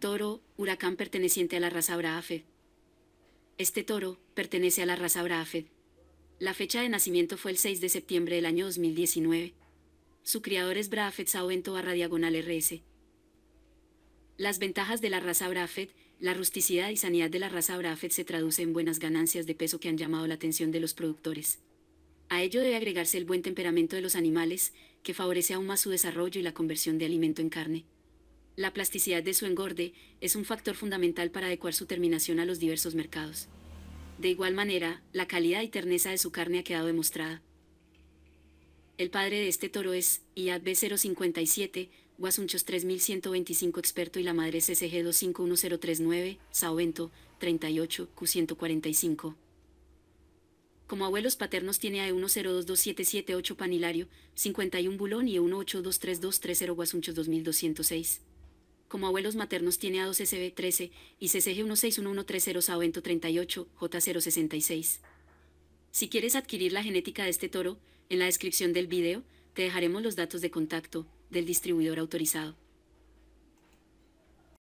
Toro, huracán perteneciente a la raza Braafet. Este toro pertenece a la raza Braafet. La fecha de nacimiento fue el 6 de septiembre del año 2019. Su criador es Brafet Sauento barra diagonal RS. Las ventajas de la raza Brafet, la rusticidad y sanidad de la raza Brafet se traduce en buenas ganancias de peso que han llamado la atención de los productores. A ello debe agregarse el buen temperamento de los animales, que favorece aún más su desarrollo y la conversión de alimento en carne. La plasticidad de su engorde es un factor fundamental para adecuar su terminación a los diversos mercados. De igual manera, la calidad y terneza de su carne ha quedado demostrada. El padre de este toro es IAB 057, Guasunchos 3125 experto y la madre es SG 251039, Saovento 38, Q145. Como abuelos paternos tiene a E1022778, Panilario, 51 Bulón y E1823230, Guasunchos 2206 como abuelos maternos tiene A2SB 13 y CCG 161130 Savento 38 J066. Si quieres adquirir la genética de este toro, en la descripción del video te dejaremos los datos de contacto del distribuidor autorizado.